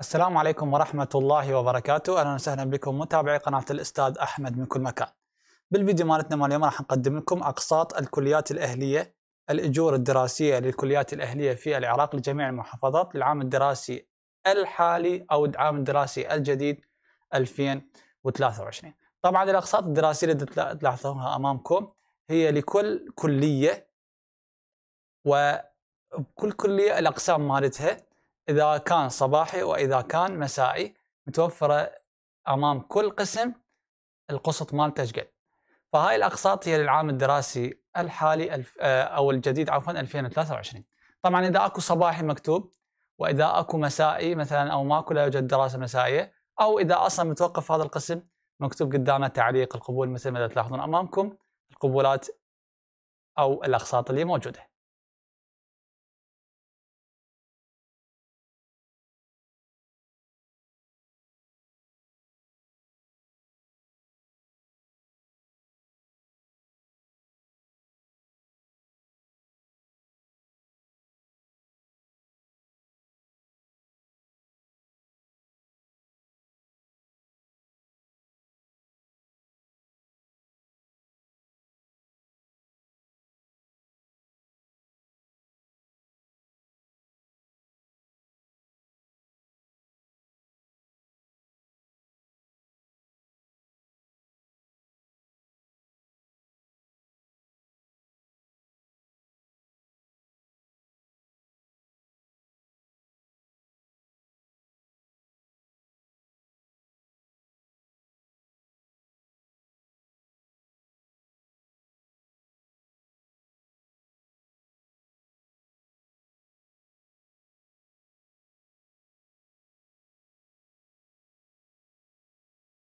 السلام عليكم ورحمة الله وبركاته أهلا وسهلا بكم متابعي قناة الأستاذ أحمد من كل مكان بالفيديو مالتنا مال اليوم راح نقدم لكم أقساط الكليات الأهلية الأجور الدراسية للكليات الأهلية في العراق لجميع المحافظات للعام الدراسي الحالي أو العام الدراسي الجديد 2023 طبعا الأقساط الدراسية اللي تلاحظونها أمامكم هي لكل كلية وكل كلية الأقسام مالتها إذا كان صباحي وإذا كان مسائي متوفرة أمام كل قسم القسط مالته ايش فهاي الأقساط هي للعام الدراسي الحالي آه، أو الجديد عفوا 2023 طبعا إذا أكو صباحي مكتوب وإذا أكو مسائي مثلا أو ماكو لا يوجد دراسة مسائية أو إذا أصلا متوقف هذا القسم مكتوب قدامه تعليق القبول مثل ما تلاحظون أمامكم القبولات أو الأقساط اللي موجودة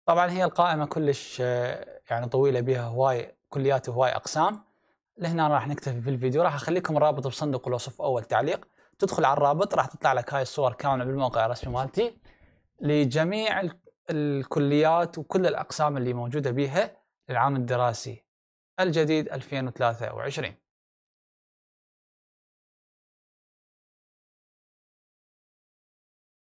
طبعا هي القائمه كلش آه، يعني طويله بها هواي كليات هواي اقسام لهنا راح نكتفي في الفيديو راح اخليكم الرابط بصندوق الوصف اول تعليق تدخل على الرابط راح تطلع لك هاي الصور كامله بالموقع الرسمي مالتي لجميع الكليات وكل الاقسام اللي موجوده بها العام الدراسي الجديد 2023